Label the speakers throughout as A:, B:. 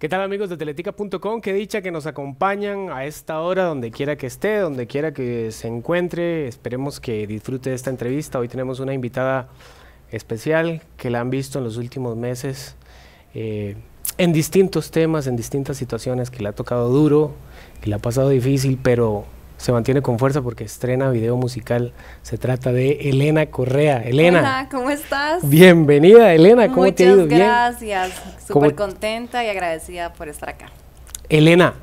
A: ¿Qué tal amigos de Teletica.com? Qué dicha que nos acompañan a esta hora, donde quiera que esté, donde quiera que se encuentre. Esperemos que disfrute esta entrevista. Hoy tenemos una invitada especial que la han visto en los últimos meses eh, en distintos temas, en distintas situaciones, que le ha tocado duro, que la ha pasado difícil, pero se mantiene con fuerza porque estrena video musical. Se trata de Elena Correa. Elena.
B: ¿cómo estás?
A: Bienvenida, Elena. ¿Cómo te ha ido?
B: Gracias. Súper contenta y agradecida por estar acá.
A: Elena,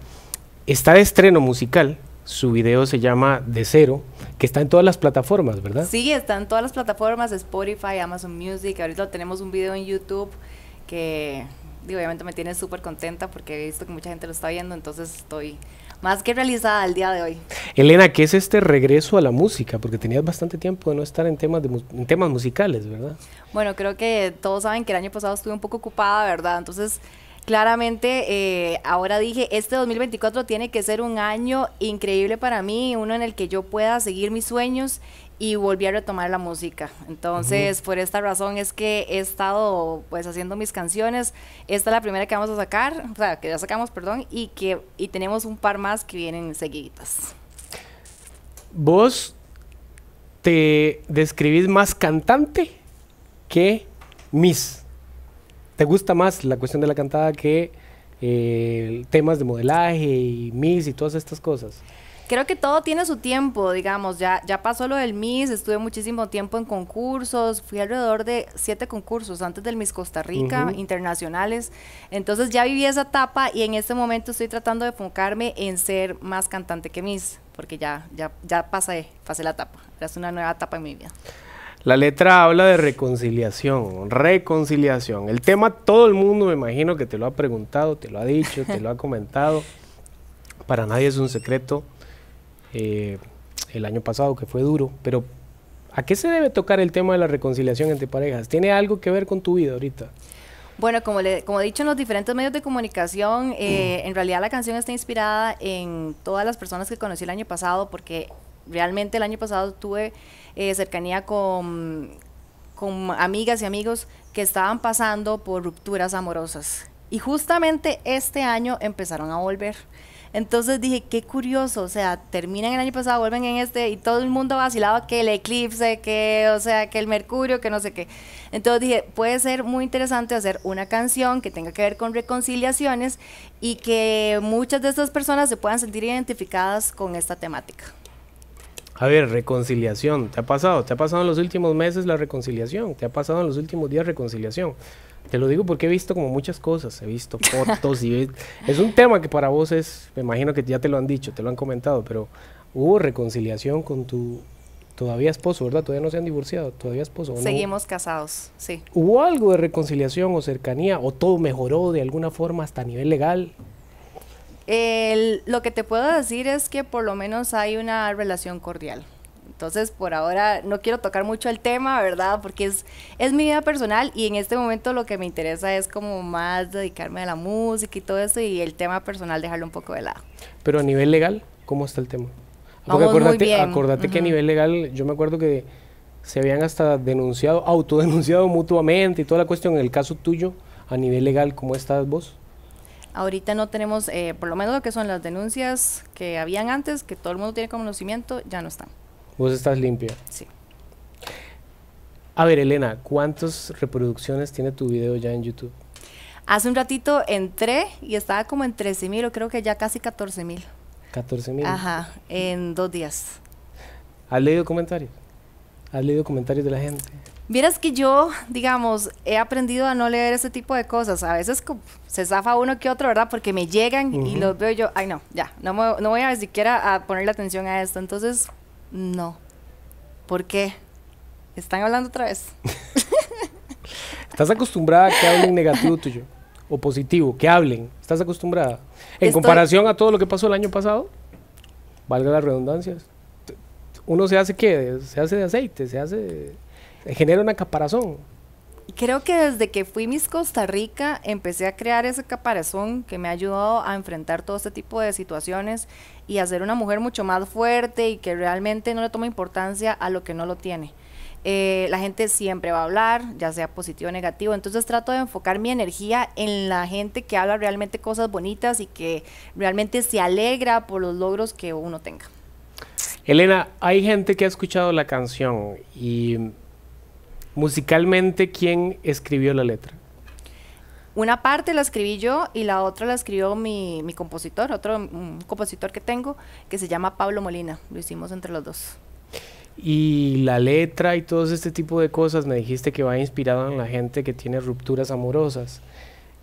A: está de estreno musical. Su video se llama De Cero, que está en todas las plataformas, ¿verdad? Sí,
B: está en todas las plataformas, Spotify, Amazon Music. Ahorita tenemos un video en YouTube que obviamente me tiene súper contenta porque he visto que mucha gente lo está viendo, entonces estoy más que realizada el día de hoy.
A: Elena, ¿qué es este regreso a la música? Porque tenías bastante tiempo de no estar en temas, en temas musicales, ¿verdad?
B: Bueno, creo que todos saben que el año pasado estuve un poco ocupada, ¿verdad? Entonces, claramente, eh, ahora dije, este 2024 tiene que ser un año increíble para mí, uno en el que yo pueda seguir mis sueños y volví a retomar la música. Entonces, por esta razón es que he estado pues haciendo mis canciones. Esta es la primera que vamos a sacar, o sea, que ya sacamos, perdón, y que y tenemos un par más que vienen seguiditas.
A: Vos te describís más cantante que Miss. ¿Te gusta más la cuestión de la cantada que eh, temas de modelaje y Miss y todas estas cosas?
B: creo que todo tiene su tiempo, digamos, ya, ya pasó lo del Miss, estuve muchísimo tiempo en concursos, fui alrededor de siete concursos antes del Miss Costa Rica, internacionales, entonces ya viví esa etapa y en este momento estoy tratando de enfocarme en ser más cantante que Miss, porque ya, ya, ya pasé, pasé la etapa, es una nueva etapa en mi vida.
A: La letra habla de reconciliación, reconciliación. El tema todo el mundo me imagino que te lo ha preguntado, te lo ha dicho, te lo ha comentado. Para nadie es un secreto eh, el año pasado, que fue duro, pero ¿a qué se debe tocar el tema de la reconciliación entre parejas? ¿Tiene algo que ver con tu vida ahorita?
B: Bueno, como, le, como he dicho en los diferentes medios de comunicación, eh, mm. en realidad la canción está inspirada en todas las personas que conocí el año pasado, porque realmente el año pasado tuve eh, cercanía con, con amigas y amigos que estaban pasando por rupturas amorosas. Y justamente este año empezaron a volver. Entonces dije, qué curioso, o sea, terminan el año pasado, vuelven en este y todo el mundo vacilaba que el eclipse, que, o sea, que el mercurio, que no sé qué. Entonces dije, puede ser muy interesante hacer una canción que tenga que ver con reconciliaciones y que muchas de estas personas se puedan sentir identificadas con esta temática.
A: A ver, reconciliación, ¿te ha pasado? ¿Te ha pasado en los últimos meses la reconciliación? ¿Te ha pasado en los últimos días reconciliación? Te lo digo porque he visto como muchas cosas, he visto fotos y es un tema que para vos es, me imagino que ya te lo han dicho, te lo han comentado, pero hubo reconciliación con tu todavía esposo, ¿verdad? Todavía no se han divorciado, todavía esposo. Seguimos
B: casados, sí.
A: ¿Hubo algo de reconciliación o cercanía o todo mejoró de alguna forma hasta a nivel legal?
B: lo que te puedo decir es que por lo menos hay una relación cordial. Entonces, por ahora no quiero tocar mucho el tema, ¿verdad? Porque es, es mi vida personal y en este momento lo que me interesa es como más dedicarme a la música y todo eso y el tema personal dejarlo un poco de lado.
A: Pero a nivel legal, ¿cómo está el tema?
B: Porque acordate, que a
A: nivel legal, yo me acuerdo que se habían hasta denunciado, autodenunciado mutuamente y toda la cuestión. En el caso tuyo, a nivel legal, ¿cómo estás vos?
B: Ahorita no tenemos, eh, por lo menos lo que son las denuncias que habían antes, que todo el mundo tiene conocimiento, ya no están.
A: Vos estás limpia. Sí. A ver, Elena, ¿cuántas reproducciones tiene tu video ya en YouTube?
B: Hace un ratito entré y estaba como en 13 mil, o creo que ya casi 14 mil.
A: 14 mil. Ajá,
B: en dos días.
A: ¿Has leído comentarios? ¿Has leído comentarios de la gente?
B: Vieras que yo, digamos, he aprendido a no leer ese tipo de cosas. A veces se zafa uno que otro, ¿verdad? Porque me llegan y los veo yo, ay no, ya, no, no voy a ni siquiera a ponerle atención a esto. Entonces, no. ¿Por qué? Están hablando otra vez.
A: ¿Estás acostumbrada a que hablen negativo tuyo? ¿O positivo? ¿Que hablen? ¿Estás acostumbrada? En comparación a todo lo que pasó el año pasado, valga las redundancias, uno se hace qué? Se hace de aceite, se hace... genera una caparazón
B: creo que desde que fui Miss Costa Rica empecé a crear ese caparazón que me ha ayudado a enfrentar todo este tipo de situaciones y a ser una mujer mucho más fuerte y que realmente no le toma importancia a lo que no lo tiene. Eh, la gente siempre va a hablar, ya sea positivo o negativo, entonces trato de enfocar mi energía en la gente que habla realmente cosas bonitas y que realmente se alegra por los logros que uno tenga.
A: Elena, hay gente que ha escuchado la canción y Musicalmente, ¿quién escribió la letra?
B: Una parte la escribí yo y la otra la escribió mi, compositor, otro mm, compositor que tengo, que se llama Pablo Molina. Lo hicimos entre los dos.
A: Y la letra y todo este tipo de cosas, me dijiste que va inspirado en la gente que tiene rupturas amorosas.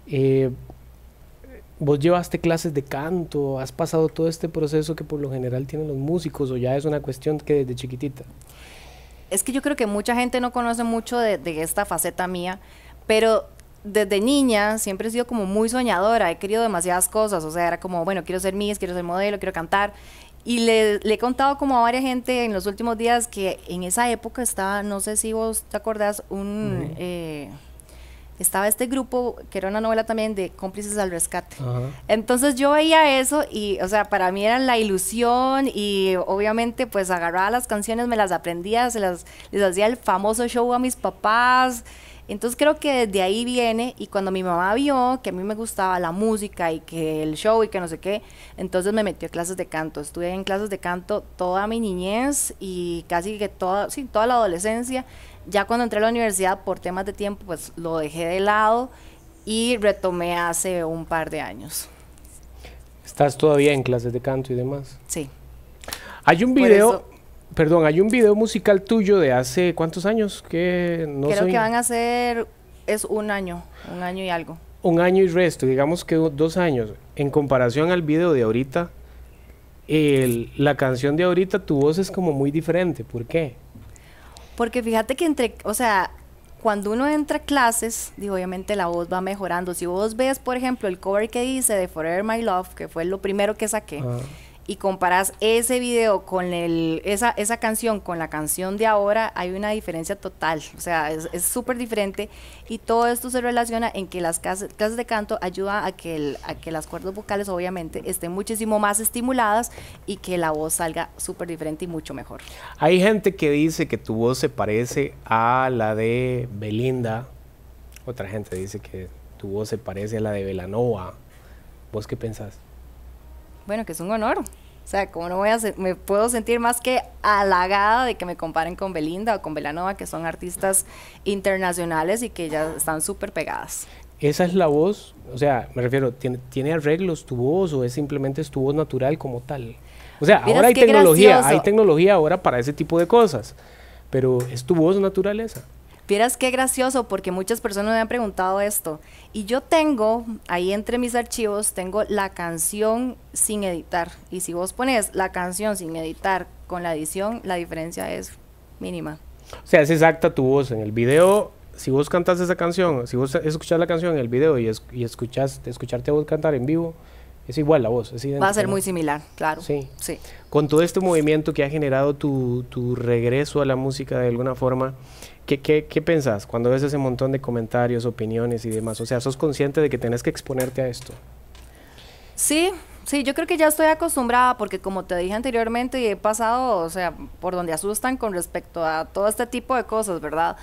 A: Eh, ¿Vos llevaste clases de canto? ¿Has pasado todo este proceso que por lo general tienen los músicos o ya es una cuestión que desde chiquitita?
B: es que yo creo que mucha gente no conoce mucho de, esta faceta mía, pero desde niña siempre he sido como muy soñadora, he querido demasiadas cosas, o sea, era como, bueno, quiero ser Miss, quiero ser modelo, quiero cantar. Y le, he contado como a varias gente en los últimos días que en esa época estaba, no sé si vos te acordás, un estaba este grupo, que era una novela también de cómplices al rescate. Entonces yo veía eso y, o sea, para mí era la ilusión y obviamente pues agarraba las canciones, me las aprendía, se las, les hacía el famoso show a mis papás. Entonces creo que desde ahí viene y cuando mi mamá vio que a mí me gustaba la música y que el show y que no sé qué, entonces me metió a clases de canto. Estuve en clases de canto toda mi niñez y casi que toda, sin toda la adolescencia ya cuando entré a la universidad, por temas de tiempo, pues lo dejé de lado y retomé hace un par de años.
A: ¿Estás todavía en clases de canto y demás? Sí. Hay un video, perdón, hay un video musical tuyo de hace cuántos años que no Creo que van
B: a ser, es un año, un año y algo.
A: Un año y resto, digamos que dos años. En comparación al video de ahorita, la canción de ahorita, tu voz es como muy diferente. ¿Por qué?
B: Porque fíjate que entre, o sea, cuando uno entra a clases, digo, obviamente la voz va mejorando. Si vos ves, por ejemplo, el cover que hice de Forever My Love, que fue lo primero que saqué, ah y comparas ese video con esa, canción con la canción de ahora, hay una diferencia total. O sea, es súper diferente. Y todo esto se relaciona en que las clases, de canto ayudan a que, que las cuerdas vocales, obviamente, estén muchísimo más estimuladas y que la voz salga súper diferente y mucho mejor.
A: Hay gente que dice que tu voz se parece a la de Belinda. Otra gente dice que tu voz se parece a la de Belanova. ¿Vos qué pensás?
B: Bueno, que es un honor. O sea, como no voy a me puedo sentir más que halagada de que me comparen con Belinda o con Belanova, que son artistas internacionales y que ya están súper pegadas.
A: ¿Esa es la voz? O sea, me refiero, ¿tiene, arreglos tu voz o es simplemente es tu voz natural como tal? O sea, ahora hay tecnología, hay tecnología ahora para ese tipo de cosas, pero ¿es tu voz naturaleza?
B: Vieras qué gracioso, porque muchas personas me han preguntado esto. Y yo tengo, ahí entre mis archivos, tengo la canción sin editar. Y si vos pones la canción sin editar con la edición, la diferencia es mínima.
A: O sea, es exacta tu voz. En el video, si vos cantas esa canción, si vos escuchás la canción en el video y, es, y escucharte a vos cantar en vivo, es igual la voz, es Va a ser muy
B: similar, claro. Sí. sí.
A: Con todo este movimiento que ha generado tu, tu regreso a la música de alguna forma, ¿qué, qué, qué pensás cuando ves ese montón de comentarios, opiniones y demás? O sea, ¿sos consciente de que tenés que exponerte a esto?
B: Sí, sí, yo creo que ya estoy acostumbrada porque como te dije anteriormente y he pasado, o sea, por donde asustan con respecto a todo este tipo de cosas, ¿verdad?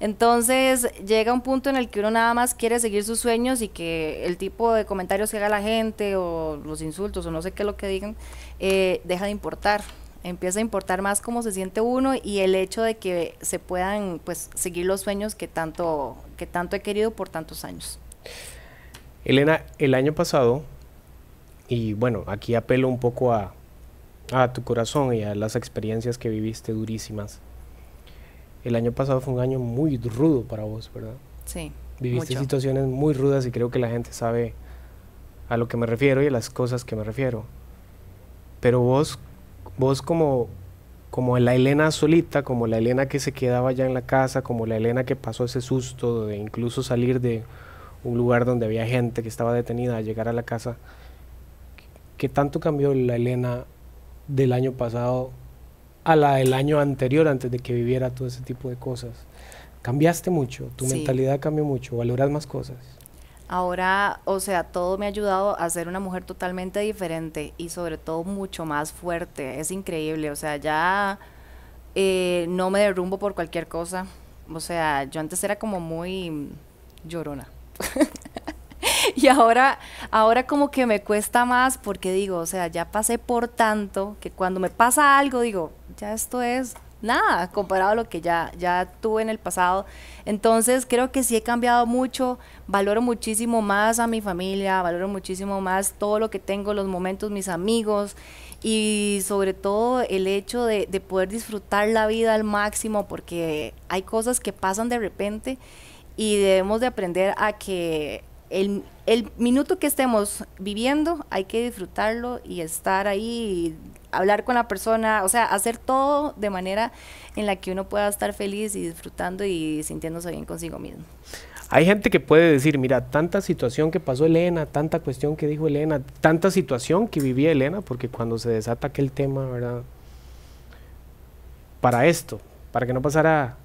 B: Entonces llega un punto en el que uno nada más quiere seguir sus sueños y que el tipo de comentarios que haga la gente o los insultos o no sé qué es lo que digan, eh, deja de importar empieza a importar más cómo se siente uno y el hecho de que se puedan pues, seguir los sueños que tanto que tanto he querido por tantos años.
A: Elena, el año pasado y bueno, aquí apelo un poco a tu corazón y a las experiencias que viviste durísimas el año pasado fue un año muy rudo para vos, ¿verdad?
B: Sí. Viviste
A: situaciones muy rudas y creo que la gente sabe a lo que me refiero y a las cosas que me refiero. Pero vos, vos como, como la Elena solita, como la Elena que se quedaba ya en la casa, como la Elena que pasó ese susto de incluso salir de un lugar donde había gente que estaba detenida a llegar a la casa, ¿qué tanto cambió la Elena del año pasado a la del año anterior, antes de que viviera todo ese tipo de cosas. Cambiaste mucho, tu mentalidad cambió mucho, valoras más cosas.
B: Ahora, o sea, todo me ha ayudado a ser una mujer totalmente diferente y sobre todo mucho más fuerte. Es increíble, o sea, ya eh, no me derrumbo por cualquier cosa. O sea, yo antes era como muy llorona. y ahora, ahora como que me cuesta más porque digo, o sea, ya pasé por tanto que cuando me pasa algo digo, ya esto es nada comparado a lo que ya, ya tuve en el pasado. Entonces creo que sí he cambiado mucho, valoro muchísimo más a mi familia, valoro muchísimo más todo lo que tengo, los momentos, mis amigos y sobre todo el hecho de, de poder disfrutar la vida al máximo porque hay cosas que pasan de repente y debemos de aprender a que el, el, minuto que estemos viviendo hay que disfrutarlo y estar ahí hablar con la persona, o sea, hacer todo de manera en la que uno pueda estar feliz y disfrutando y sintiéndose bien consigo mismo.
A: Hay gente que puede decir, mira, tanta situación que pasó Elena, tanta cuestión que dijo Elena, tanta situación que vivía Elena, porque cuando se desata aquel tema, ¿verdad? Para esto, para que no pasara,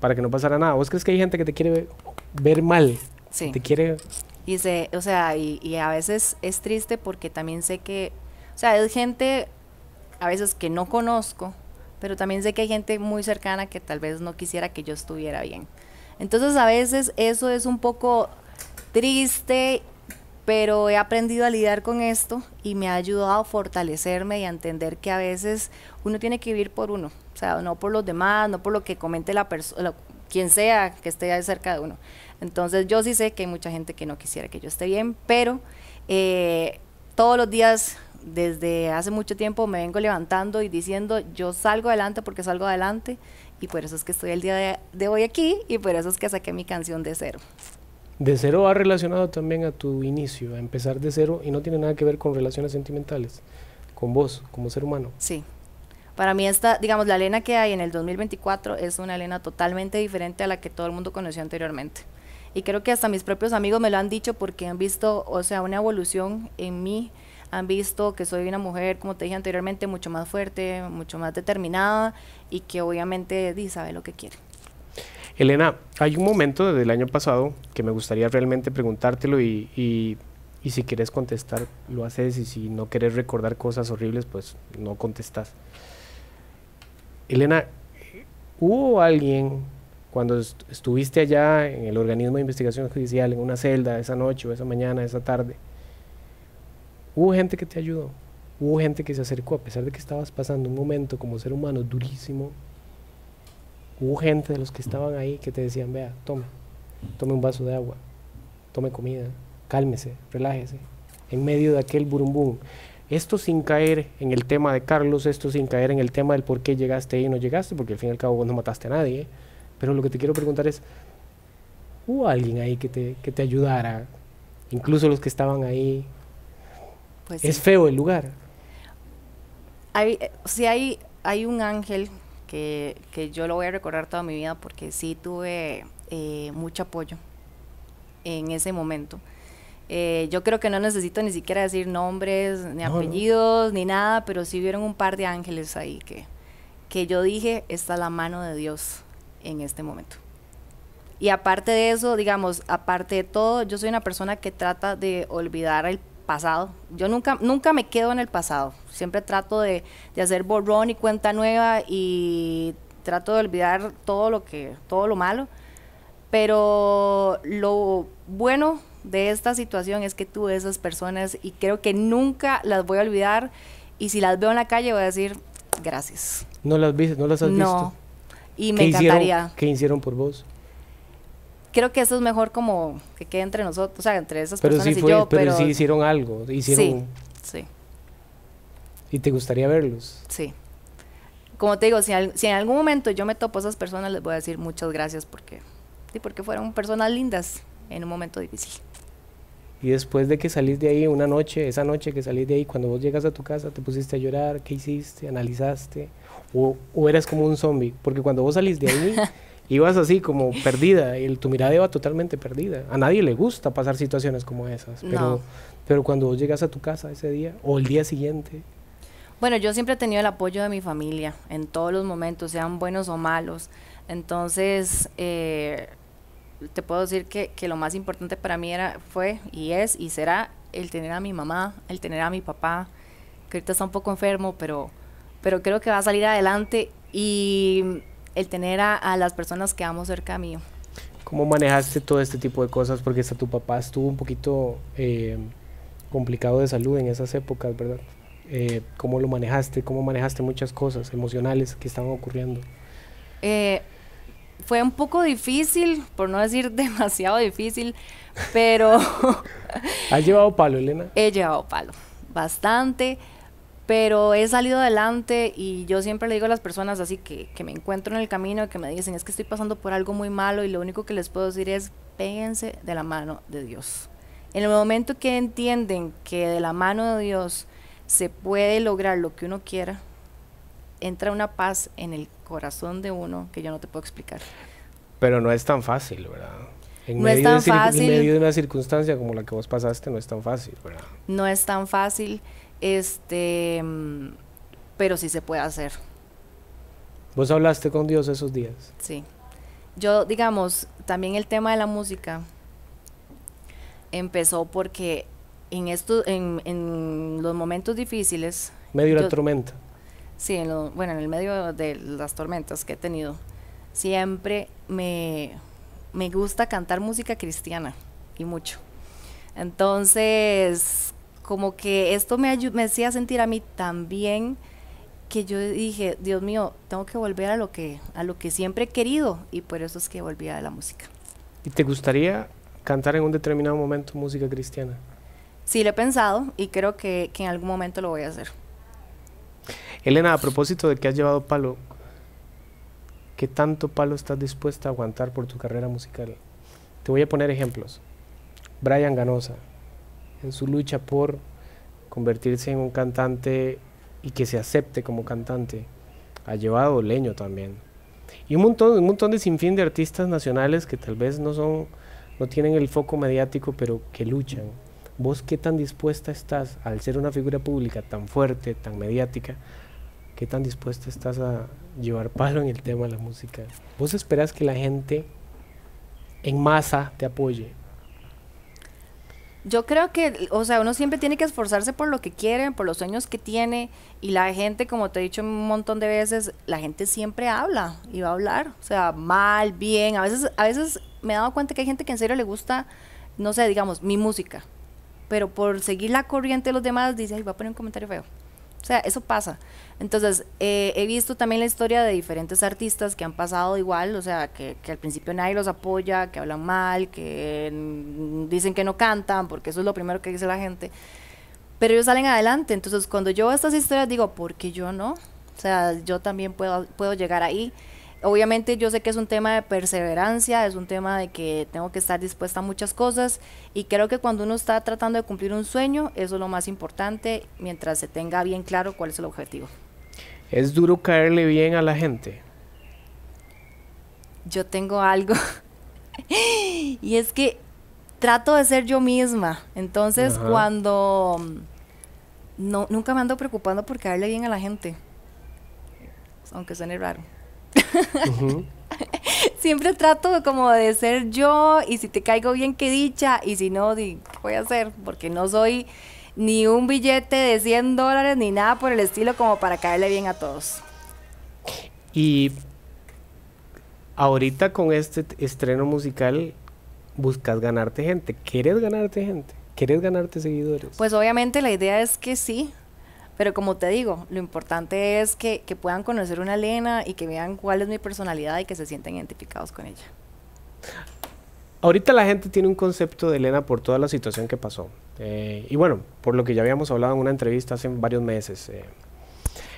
A: para que no pasara nada. ¿Vos crees que hay gente que te quiere ver, mal? Sí. Te quiere...
B: Y, se, o sea, y, y a veces es triste porque también sé que, o sea, es gente a veces que no conozco, pero también sé que hay gente muy cercana que tal vez no quisiera que yo estuviera bien. Entonces a veces eso es un poco triste, pero he aprendido a lidiar con esto y me ha ayudado a fortalecerme y a entender que a veces uno tiene que vivir por uno, o sea, no por los demás, no por lo que comente la persona, quien sea que esté cerca de uno. Entonces yo sí sé que hay mucha gente que no quisiera que yo esté bien, pero eh, todos los días desde hace mucho tiempo me vengo levantando y diciendo yo salgo adelante porque salgo adelante y por eso es que estoy el día de, hoy aquí y por eso es que saqué mi canción de cero.
A: De cero va relacionado también a tu inicio, a empezar de cero y no tiene nada que ver con relaciones sentimentales, con vos como ser humano.
B: Sí. Para mí esta, digamos, la Elena que hay en el 2024 es una Elena totalmente diferente a la que todo el mundo conoció anteriormente. Y creo que hasta mis propios amigos me lo han dicho porque han visto, o sea, una evolución en mí han visto que soy una mujer, como te dije anteriormente, mucho más fuerte, mucho más determinada y que obviamente sabe lo que quiere.
A: Elena, hay un momento desde el año pasado que me gustaría realmente preguntártelo y, y, si quieres contestar, lo haces y si no quieres recordar cosas horribles, pues no contestas. Elena, ¿hubo alguien cuando estuviste allá en el organismo de investigación judicial, en una celda, esa noche o esa mañana, esa tarde, Hubo gente que te ayudó, hubo gente que se acercó a pesar de que estabas pasando un momento como ser humano durísimo. Hubo gente de los que estaban ahí que te decían, vea, tome, tome un vaso de agua, tome comida, cálmese, relájese, en medio de aquel burumbum. Esto sin caer en el tema de Carlos, esto sin caer en el tema del por qué llegaste y no llegaste, porque al fin y al cabo no mataste a nadie. Pero lo que te quiero preguntar es, ¿hubo alguien ahí que te, que te ayudara? Incluso los que estaban ahí pues es feo el lugar.
B: Hay, eh, hay, hay un ángel que, yo lo voy a recordar toda mi vida porque sí tuve eh, mucho apoyo en ese momento. Eh, yo creo que no necesito ni siquiera decir nombres, ni apellidos, ni nada, pero sí vieron un par de ángeles ahí que, que yo dije, está la mano de Dios en este momento. Y aparte de eso, digamos, aparte de todo, yo soy una persona que trata de olvidar el pasado. Yo nunca, nunca me quedo en el pasado. Siempre trato de, hacer borrón y cuenta nueva y trato de olvidar todo lo que, todo lo malo. Pero lo bueno de esta situación es que tuve esas personas y creo que nunca las voy a olvidar. Y si las veo en la calle voy a decir gracias.
A: No las viste, no las has visto.
B: Y me encantaría.
A: ¿Qué hicieron por vos?
B: creo que eso es mejor como que quede entre nosotros, o sea, entre esas pero personas y yo. Pero, pero, sí hicieron
A: algo, hicieron... Sí, sí. ¿Y te gustaría verlos?
B: Sí. Como te digo, si, en algún momento yo me topo a esas personas, les voy a decir muchas gracias porque, sí, porque fueron personas lindas en un momento difícil.
A: Y después de que salís de ahí, una noche, esa noche que salís de ahí, cuando vos llegas a tu casa, te pusiste a llorar, ¿qué hiciste? ¿Analizaste? ¿O, o eras como un zombie? Porque cuando vos salís de ahí... vas así como perdida, y tu mirada iba totalmente perdida. A nadie le gusta pasar situaciones como esas, pero, pero cuando llegas a tu casa ese día o el día siguiente...
B: Bueno, yo siempre he tenido el apoyo de mi familia en todos los momentos, sean buenos o malos. Entonces, eh, te puedo decir que, que, lo más importante para mí era, fue y es y será el tener a mi mamá, el tener a mi papá, que ahorita está un poco enfermo, pero, pero creo que va a salir adelante. Y el tener a, las personas que amo cerca mío.
A: ¿Cómo manejaste todo este tipo de cosas? Porque hasta tu papá estuvo un poquito eh, complicado de salud en esas épocas, ¿verdad? Eh, ¿Cómo lo manejaste? ¿Cómo manejaste muchas cosas emocionales que estaban ocurriendo?
B: Eh, fue un poco difícil, por no decir demasiado difícil, pero...
A: ¿Has llevado palo,
B: Elena? He llevado palo, bastante pero he salido adelante y yo siempre le digo a las personas así que, me encuentro en el camino y que me dicen es que estoy pasando por algo muy malo y lo único que les puedo decir es péguense de la mano de Dios. En el momento que entienden que de la mano de Dios se puede lograr lo que uno quiera, entra una paz en el corazón de uno que yo no te puedo explicar.
A: Pero no es tan fácil, ¿verdad? no es tan fácil. en medio de una circunstancia como la que vos pasaste, no es tan fácil, ¿verdad?
B: No es tan fácil. Este, pero sí se puede hacer.
A: ¿Vos hablaste con Dios esos días?
B: Sí. Yo, digamos, también el tema de la música empezó porque en, esto, en, en los momentos difíciles... Medio de la tormenta. Sí, en bueno, en el medio de las tormentas que he tenido, siempre me, me gusta cantar música cristiana y mucho. Entonces, como que esto me, hacía sentir a mí tan bien que yo dije, Dios mío, tengo que volver a lo que, a lo que siempre he querido y por eso es que volví a la música.
A: ¿Y te gustaría cantar en un determinado momento música cristiana?
B: Sí, lo he pensado y creo que, que en algún momento lo voy a hacer.
A: Elena, a propósito de que has llevado palo, ¿qué tanto palo estás dispuesta a aguantar por tu carrera musical? Te voy a poner ejemplos. Brian Ganosa, en su lucha por convertirse en un cantante y que se acepte como cantante. Ha llevado Leño también. Y un montón, un montón de sinfín de artistas nacionales que tal vez no son, no tienen el foco mediático, pero que luchan. ¿Vos qué tan dispuesta estás, al ser una figura pública tan fuerte, tan mediática, qué tan dispuesta estás a llevar palo en el tema de la música? ¿Vos esperás que la gente en masa te apoye
B: yo creo que, o sea, uno siempre tiene que esforzarse por lo que quiere, por los sueños que tiene. Y la gente, como te he dicho un montón de veces, la gente siempre habla y va a hablar. O sea, mal, bien. A veces, a veces me he dado cuenta que hay gente que en serio le gusta, no sé, digamos, mi música. Pero por seguir la corriente de los demás, dice, ay, va a poner un comentario feo. O sea, eso pasa. Entonces, eh, he visto también la historia de diferentes artistas que han pasado igual, o sea, que, al principio nadie los apoya, que hablan mal, que dicen que no cantan, porque eso es lo primero que dice la gente. Pero ellos salen adelante. Entonces, cuando yo veo estas historias, digo, ¿por qué yo no? O sea, yo también puedo, puedo llegar ahí. Obviamente yo sé que es un tema de perseverancia, es un tema de que tengo que estar dispuesta a muchas cosas y creo que cuando uno está tratando de cumplir un sueño, eso es lo más importante mientras se tenga bien claro cuál es el objetivo.
A: ¿Es duro caerle bien a la gente?
B: Yo tengo algo y es que trato de ser yo misma, entonces cuando mm, no, nunca me ando preocupando por caerle bien a la gente, aunque suene raro. Siempre trato como de ser yo y si te caigo bien, qué dicha, y si no, ¿qué voy a hacer? Porque no soy ni un billete de 100 dólares ni nada por el estilo como para caerle bien a todos.
A: Y ahorita con este estreno musical buscas ganarte gente. ¿Quieres ganarte gente? ¿Quieres ganarte seguidores?
B: Pues obviamente la idea es que sí, pero como te digo, lo importante es que, puedan conocer una Elena y que vean cuál es mi personalidad y que se sientan identificados con ella.
A: Ahorita la gente tiene un concepto de Elena por toda la situación que pasó. Eh, y bueno, por lo que ya habíamos hablado en una entrevista hace varios meses. Eh,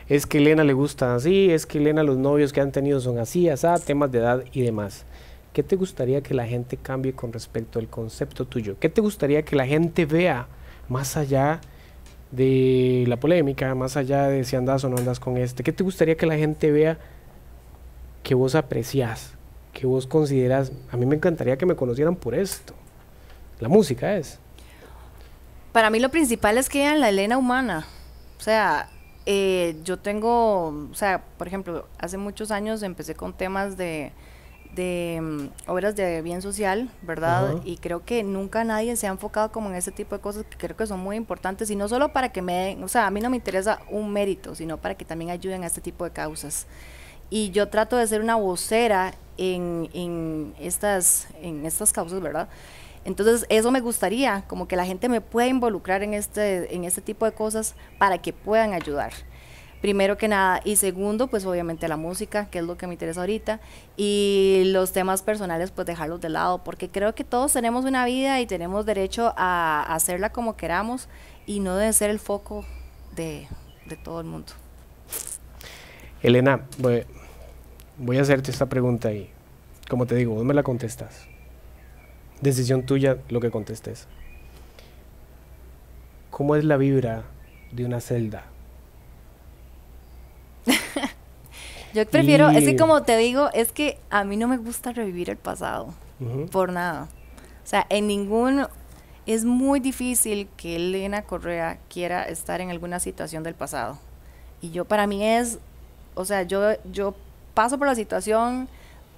A: es que Elena le gusta así, es que Elena los novios que han tenido son así, así, temas de edad y demás. ¿Qué te gustaría que la gente cambie con respecto al concepto tuyo? ¿Qué te gustaría que la gente vea más allá de la polémica, más allá de si andas o no andas con este, ¿qué te gustaría que la gente vea que vos aprecias, que vos consideras? A mí me encantaría que me conocieran por esto. La música es.
B: Para mí lo principal es que en la Elena humana. O sea, eh, yo tengo, o sea, por ejemplo, hace muchos años empecé con temas de, de mm, obras de bien social, ¿verdad? Y creo que nunca nadie se ha enfocado como en este tipo de cosas que creo que son muy importantes y no solo para que me den, o sea, a mí no me interesa un mérito, sino para que también ayuden a este tipo de causas. Y yo trato de ser una vocera en, en estas, en estas causas, ¿verdad? Entonces, eso me gustaría, como que la gente me pueda involucrar en este, en este tipo de cosas para que puedan ayudar primero que nada. Y segundo, pues obviamente la música, que es lo que me interesa ahorita. Y los temas personales, pues dejarlos de lado, porque creo que todos tenemos una vida y tenemos derecho a hacerla como queramos y no debe ser el foco de, de todo el mundo.
A: Elena, voy, voy a hacerte esta pregunta y, como te digo, vos me la contestas. Decisión tuya lo que contestes. ¿Cómo es la vibra de una celda
B: Yo prefiero, así es como te digo, es que a mí no me gusta revivir el pasado, por nada. O sea, en ningún... Es muy difícil que Elena Correa quiera estar en alguna situación del pasado. Y yo para mí es, o sea, yo, yo paso por la situación,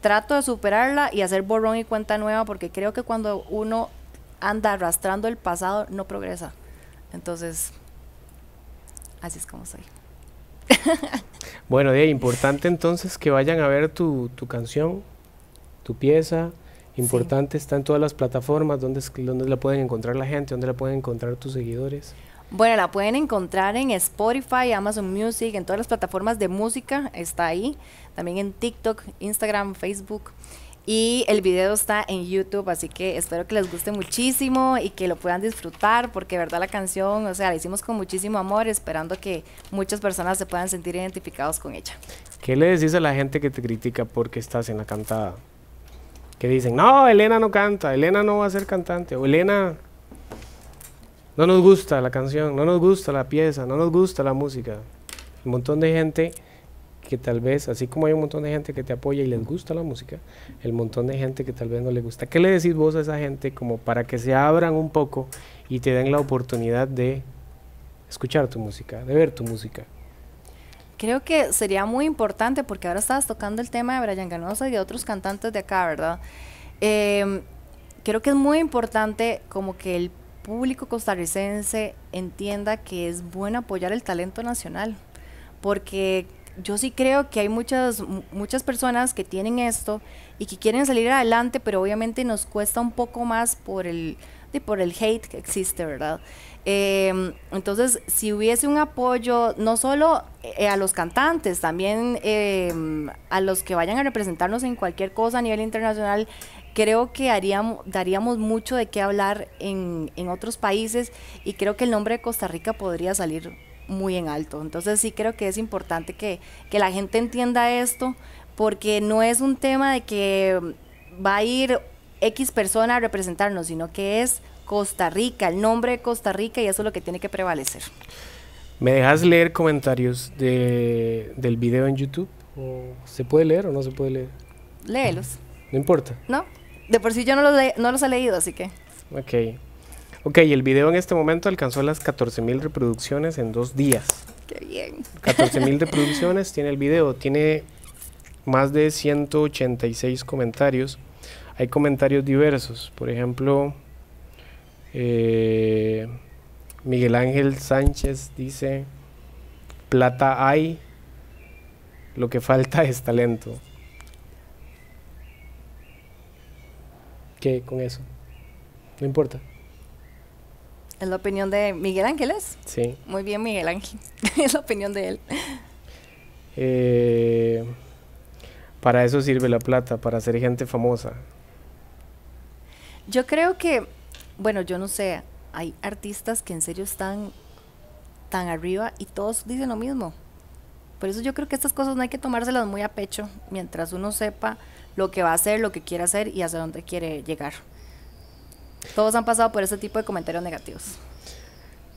B: trato de superarla y hacer borrón y cuenta nueva porque creo que cuando uno anda arrastrando el pasado no progresa. Entonces, así es como soy.
A: bueno, importante entonces que vayan a ver tu, canción, tu pieza. Importante, está en todas las plataformas, donde, donde la pueden encontrar la gente, Dónde la pueden encontrar tus seguidores.
B: Bueno, la pueden encontrar en Spotify, Amazon Music, en todas las plataformas de música, está ahí, también en TikTok, Instagram, Facebook. Y el video está en YouTube, así que espero que les guste muchísimo y que lo puedan disfrutar, porque verdad la canción, o sea, la hicimos con muchísimo amor, esperando que muchas personas se puedan sentir identificados con ella.
A: ¿Qué le decís a la gente que te critica porque estás en la cantada? Que dicen, no, Elena no canta, Elena no va a ser cantante, o Elena no nos gusta la canción, no nos gusta la pieza, no nos gusta la música. Un montón de gente que tal vez, así como hay un montón de gente que te apoya y les gusta la música, el montón de gente que tal vez no le gusta. ¿Qué le decís vos a esa gente como para que se abran un poco y te den la oportunidad de escuchar tu música, de ver tu música?
B: Creo que sería muy importante, porque ahora estabas tocando el tema de Brian Ganosa y de otros cantantes de acá, ¿verdad? Em, creo que es muy importante como que el público costarricense entienda que es bueno apoyar el talento nacional, porque yo sí creo que hay muchas, muchas personas que tienen esto y que quieren salir adelante, pero obviamente nos cuesta un poco más por el, por el hate que existe, ¿verdad? Em, entonces, si hubiese un apoyo no solo eh, a los cantantes, también em, a los que vayan a representarnos en cualquier cosa a nivel internacional, creo que haríamos, daríamos mucho de qué hablar en, en otros países y creo que el nombre de Costa Rica podría salir muy en alto. Entonces sí creo que es importante que, la gente entienda esto, porque no es un tema de que va a ir X persona a representarnos, sino que es Costa Rica, el nombre de Costa Rica y eso es lo que tiene que prevalecer.
A: ¿Me dejas leer comentarios de, del video en YouTube? ¿Se puede leer o no se puede leer? Léelos. No importa.
B: No, de por sí yo no los, no los he leído, así que...
A: Ok. Ok, el video en este momento alcanzó las 14.000 reproducciones en dos días.
B: Qué bien. 14.000
A: reproducciones tiene el video. Tiene más de 186 comentarios. Hay comentarios diversos. Por ejemplo, eh, Miguel Ángel Sánchez dice, plata hay, lo que falta es talento. ¿Qué con eso? No importa.
B: Es la opinión de Miguel Ángeles. Sí. Muy bien, Miguel Ángel. es la opinión de él.
A: Eh, para eso sirve la plata, para ser gente famosa.
B: Yo creo que, bueno, yo no sé, hay artistas que en serio están tan arriba y todos dicen lo mismo. Por eso yo creo que estas cosas no hay que tomárselas muy a pecho mientras uno sepa lo que va a hacer, lo que quiere hacer y hacia dónde quiere llegar. Todos han pasado por ese tipo de comentarios negativos.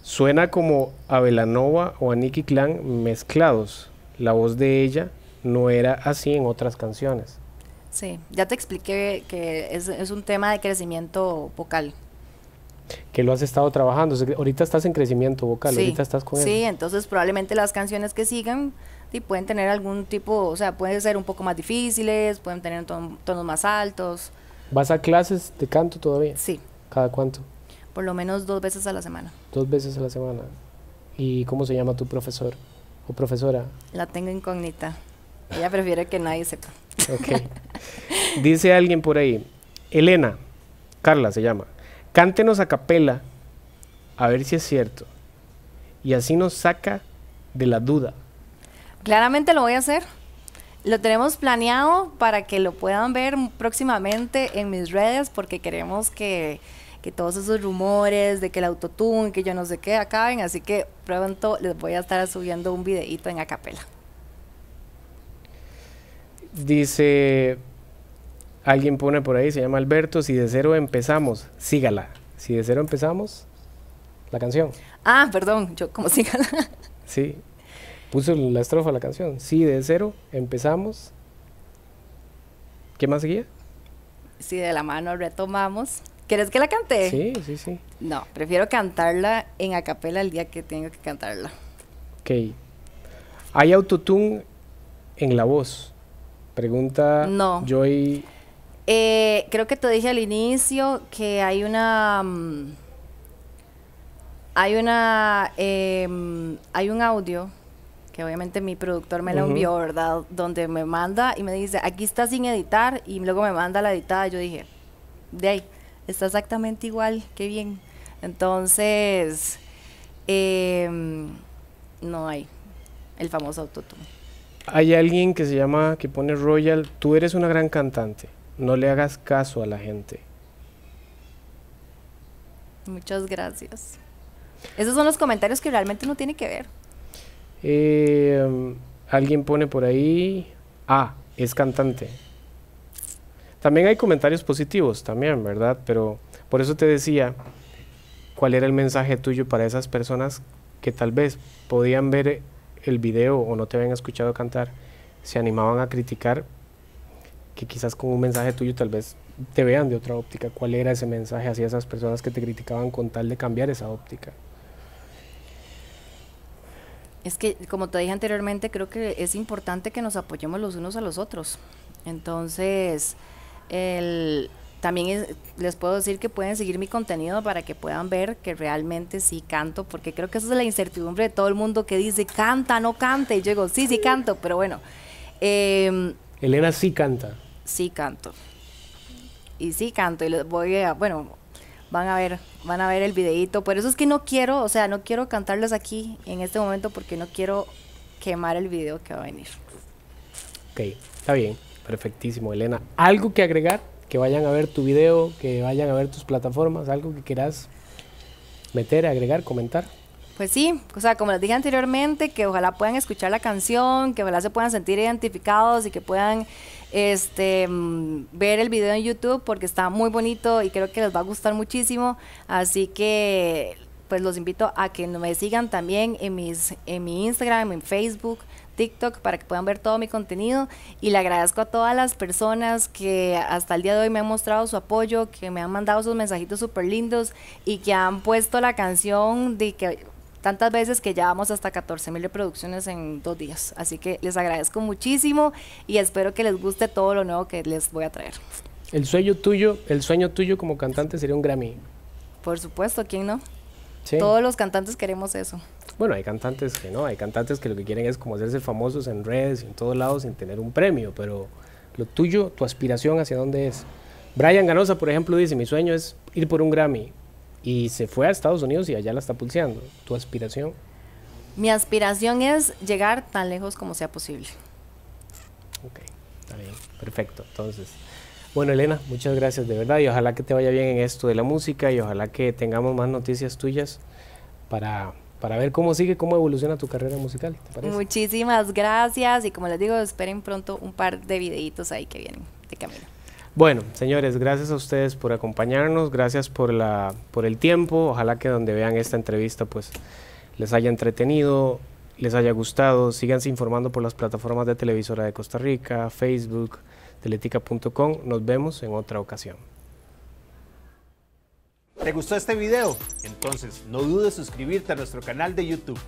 A: Suena como a Belanova o a Nicky Clan mezclados. La voz de ella no era así en otras canciones.
B: Sí, ya te expliqué que es, un tema de crecimiento vocal.
A: Que lo has estado trabajando. Ahorita estás en crecimiento vocal, ahorita estás con Sí,
B: entonces probablemente las canciones que sigan pueden tener algún tipo, o sea, pueden ser un poco más difíciles, pueden tener tonos más altos.
A: ¿Vas a clases de canto todavía? Sí. ¿Cada cuánto?
B: Por lo menos dos veces a la semana.
A: Dos veces a la semana. ¿Y cómo se llama tu profesor o profesora?
B: La tengo incógnita. Ella prefiere que nadie sepa.
A: Ok. Dice alguien por ahí, Elena, Carla se llama, cántenos a capela a ver si es cierto. Y así nos saca de la duda.
B: Claramente lo voy a hacer. Lo tenemos planeado para que lo puedan ver próximamente en mis redes porque queremos que que todos esos rumores de que el autotune, que yo no sé qué, acaben. Así que pronto les voy a estar subiendo un videíto en acapela.
A: Dice, alguien pone por ahí, se llama Alberto, si de cero empezamos, sígala. Si de cero empezamos, la canción.
B: Ah, perdón, yo como sígala.
A: Sí, puso la estrofa la canción. Si de cero empezamos, ¿qué más seguía?
B: Si de la mano retomamos. ¿Quieres que la cante? Sí, sí, sí. No, prefiero cantarla en acapela el día que tengo que cantarla.
A: Ok. ¿Hay autotune en la voz? Pregunta Joy.
B: Eh, creo que te dije al inicio que hay una. Mm, hay una. Em, hay un audio que obviamente mi productor me lo envió, ¿verdad? Donde me manda y me dice, aquí está sin editar, y luego me manda la editada. Yo dije, de ahí está exactamente igual, qué bien. Entonces, em, no hay el famoso autotune.
A: Hay alguien que se llama, que pone Royal, tú eres una gran cantante, no le hagas caso a la gente.
B: Muchas gracias. Esos son los comentarios que realmente uno tiene que ver.
A: Em, alguien pone por ahí, ah, es cantante. También hay comentarios positivos, también, ¿verdad? Pero por eso te decía, ¿cuál era el mensaje tuyo para esas personas que tal vez podían ver el video o no te habían escuchado cantar, se animaban a criticar, que quizás con un mensaje tuyo tal vez te vean de otra óptica? ¿Cuál era ese mensaje hacia esas personas que te criticaban con tal de cambiar esa óptica?
B: Es que, como te dije anteriormente, creo que es importante que nos apoyemos los unos a los otros. Entonces, también les puedo decir que pueden seguir mi contenido para que puedan ver que realmente sí canto, porque creo que esa es la incertidumbre de todo el mundo que dice, canta, no cante. Y yo digo, sí, sí canto, pero bueno. Em,
A: Elena sí canta.
B: Sí canto. Y sí canto. Y les voy a, bueno, van a ver, van a ver el videito. Por eso es que no quiero, o sea, no quiero cantarles aquí en este momento porque no quiero quemar el video que va a venir.
A: Ok, está bien. Perfectísimo, Elena. ¿Algo que agregar? Que vayan a ver tu video, que vayan a ver tus plataformas, algo que quieras meter, agregar, comentar.
B: Pues sí, o sea, como les dije anteriormente, que ojalá puedan escuchar la canción, que ojalá se puedan sentir identificados y que puedan este, mm, ver el video en YouTube porque está muy bonito y creo que les va a gustar muchísimo. Así que pues los invito a que me sigan también en, mis, en mi Instagram, en Facebook, TikTok para que puedan ver todo mi contenido y le agradezco a todas las personas que hasta el día de hoy me han mostrado su apoyo, que me han mandado sus mensajitos súper lindos y que han puesto la canción de que tantas veces que ya vamos hasta 14 mil reproducciones en dos días. Así que les agradezco muchísimo y espero que les guste todo lo nuevo que les voy a traer.
A: El sueño tuyo, el sueño tuyo como cantante sería un Grammy.
B: Por supuesto, ¿quién no? Todos los cantantes queremos eso.
A: Bueno, hay cantantes que no, hay cantantes que lo que quieren es como hacerse famosos en redes y en todos lados sin tener un premio, pero lo tuyo, tu aspiración hacia dónde es. Brian Ganosa, por ejemplo, dice, mi sueño es ir por un Grammy y se fue a Estados Unidos y allá la está pulseando. ¿Tu aspiración?
B: Mi aspiración es llegar tan lejos como sea posible.
A: Ok, está bien, perfecto. Entonces, bueno, Elena, muchas gracias de verdad y ojalá que te vaya bien en esto de la música y ojalá que tengamos más noticias tuyas para para ver cómo sigue, cómo evoluciona tu carrera musical.
B: Muchísimas gracias y como les digo, esperen pronto un par de videitos ahí que vienen de camino.
A: Bueno, señores, gracias a ustedes por acompañarnos, gracias por, la, por el tiempo, ojalá que donde vean esta entrevista pues les haya entretenido, les haya gustado, síganse informando por las plataformas de Televisora de Costa Rica, Facebook, teletica.com, nos vemos en otra ocasión.
B: ¿Te gustó este video? Entonces, no dudes suscribirte a nuestro canal de YouTube.